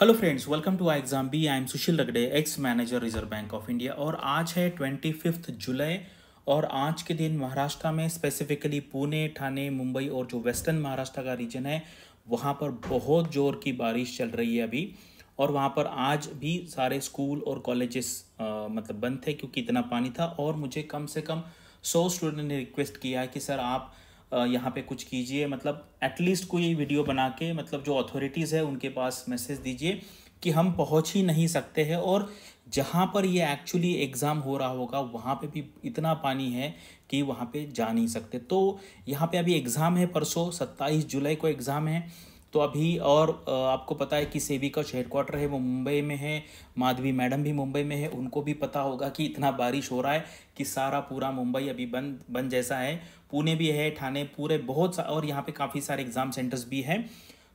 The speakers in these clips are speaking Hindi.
hello friends welcome to I exam B I am Sushil Ragade ex manager reserve bank of India और आज है ट्वेंटी फिफ्थ जुलाई और आज के दिन महाराष्ट्र में स्पेसिफिकली पुणे ठाणे मुंबई और जो वेस्टर्न महाराष्ट्र का रीजन है वहाँ पर बहुत ज़ोर की बारिश चल रही है अभी और वहाँ पर आज भी सारे स्कूल और कॉलेजेस मतलब बंद थे क्योंकि इतना पानी था और मुझे कम से कम सौ स्टूडेंट ने रिक्वेस्ट किया है कि सर आप यहाँ पे कुछ कीजिए मतलब एटलीस्ट कोई वीडियो बना के मतलब जो अथॉरिटीज़ है उनके पास मैसेज दीजिए कि हम पहुँच ही नहीं सकते हैं और जहाँ पर ये एक्चुअली एग्ज़ाम हो रहा होगा वहाँ पे भी इतना पानी है कि वहाँ पे जा नहीं सकते तो यहाँ पे अभी एग्ज़ाम है परसों सत्ताईस जुलाई को एग्ज़ाम है तो अभी और आपको पता है कि सेबी का क्वार्टर है वो मुंबई में है माधवी मैडम भी मुंबई में है उनको भी पता होगा कि इतना बारिश हो रहा है कि सारा पूरा मुंबई अभी बंद बंद जैसा है पुणे भी है ठाणे पूरे बहुत सा और यहाँ पे काफ़ी सारे एग्ज़ाम सेंटर्स भी हैं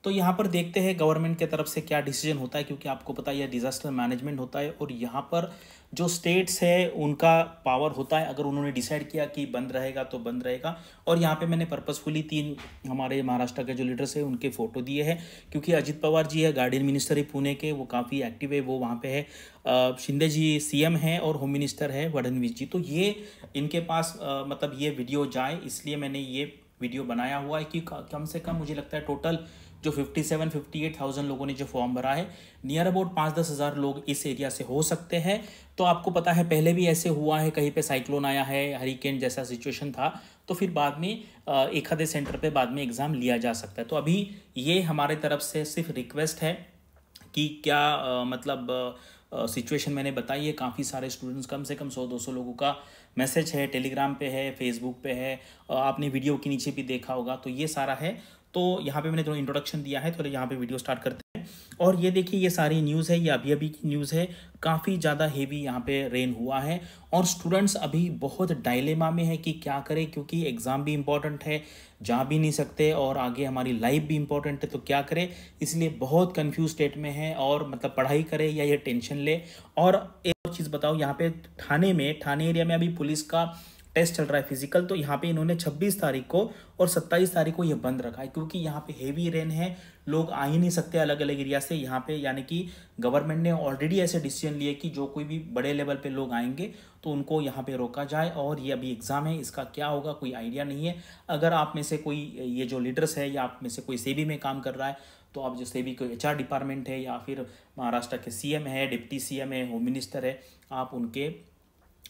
तो यहाँ पर देखते हैं गवर्नमेंट के तरफ से क्या डिसीजन होता है क्योंकि आपको पता है डिज़ास्टर मैनेजमेंट होता है और यहाँ पर जो स्टेट्स है उनका पावर होता है अगर उन्होंने डिसाइड किया कि बंद रहेगा तो बंद रहेगा और यहाँ पे मैंने पर्पसफुली तीन हमारे महाराष्ट्र के जो लीडर्स हैं उनके फ़ोटो दिए हैं क्योंकि अजित पवार जी है गार्डियन मिनिस्टर है पुणे के वो काफ़ी एक्टिव है वो वहाँ पे है शिंदे जी एम हैं और होम मिनिस्टर है वडनवीस जी तो ये इनके पास मतलब ये वीडियो जाए इसलिए मैंने ये वीडियो बनाया हुआ है कि कम से कम मुझे लगता है टोटल जो 57 58,000 लोगों ने जो फॉर्म भरा है नियर अबाउट पाँच दस हज़ार लोग इस एरिया से हो सकते हैं तो आपको पता है पहले भी ऐसे हुआ है कहीं पे साइक्लोन आया है हरिकेन जैसा सिचुएशन था तो फिर बाद में एक आधे सेंटर पे बाद में एग्ज़ाम लिया जा सकता है तो अभी ये हमारे तरफ से सिर्फ रिक्वेस्ट है कि क्या आ, मतलब आ, सिचुएशन मैंने बताई है काफ़ी सारे स्टूडेंट्स कम से कम सौ दो सौ लोगों का मैसेज है टेलीग्राम पे है फेसबुक पे है आपने वीडियो के नीचे भी देखा होगा तो ये सारा है तो यहाँ पे मैंने थोड़ा इंट्रोडक्शन दिया है थोड़ा यहाँ पे वीडियो स्टार्ट करते और ये देखिए ये सारी न्यूज़ है ये अभी अभी की न्यूज़ है काफ़ी ज़्यादा हेवी यहाँ पे रेन हुआ है और स्टूडेंट्स अभी बहुत डायलेमा में है कि क्या करें क्योंकि एग्ज़ाम भी इम्पॉर्टेंट है जा भी नहीं सकते और आगे हमारी लाइफ भी इम्पॉर्टेंट है तो क्या करें इसलिए बहुत कन्फ्यूज स्टेट में है और मतलब पढ़ाई करें या ये टेंशन ले और एक और चीज़ बताओ यहाँ पे थाने में थाने एरिया में अभी पुलिस का टेस्ट चल रहा है फिजिकल तो यहाँ पे इन्होंने 26 तारीख को और 27 तारीख को ये बंद रखा है क्योंकि यहाँ पे हेवी रेन है लोग आ ही नहीं सकते अलग अलग एरिया से यहाँ पे यानी कि गवर्नमेंट ने ऑलरेडी ऐसे डिसीजन लिए कि जो कोई भी बड़े लेवल पे लोग आएंगे तो उनको यहाँ पे रोका जाए और ये अभी एग्ज़ाम है इसका क्या होगा कोई आइडिया नहीं है अगर आप में से कोई ये जो लीडर्स है या आप में से कोई सेबी में काम कर रहा है तो आप जो भी कोई एच डिपार्टमेंट है या फिर महाराष्ट्र के सी है डिप्टी एम है होम मिनिस्टर है आप उनके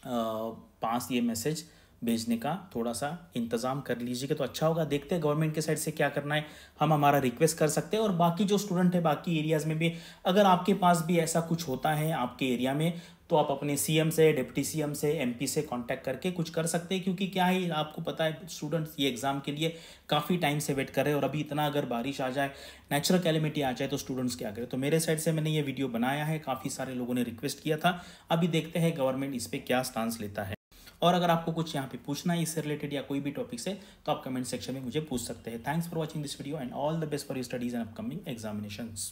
पास ये मैसेज भेजने का थोड़ा सा इंतज़ाम कर लीजिएगा तो अच्छा होगा देखते हैं गवर्नमेंट के साइड से क्या करना है हम हमारा रिक्वेस्ट कर सकते हैं और बाकी जो स्टूडेंट है बाकी एरियाज़ में भी अगर आपके पास भी ऐसा कुछ होता है आपके एरिया में तो आप अपने सीएम से डिप्टी सीएम से एमपी से कांटेक्ट करके कुछ कर सकते हैं क्योंकि क्या है आपको पता है स्टूडेंट्स ये एग्ज़ाम के लिए काफ़ी टाइम से वेट कर रहे हैं और अभी इतना अगर बारिश आ जाए नेचुरल कैलिमिटी आ जाए तो स्टूडेंट्स क्या करें तो मेरे साइड से मैंने ये वीडियो बनाया है काफ़ी सारे लोगों ने रिक्वेस्ट किया था अभी देखते हैं गवर्नमेंट इस पर क्या स्टांस लेता है और अगर आपको कुछ यहाँ पे पूछना है इससे रिलेटेड या कोई भी टॉपिक से तो आप कमेंट सेक्शन में मुझे पूछ सकते हैं thanks for watching this video and all the best for you studies and upcoming examinations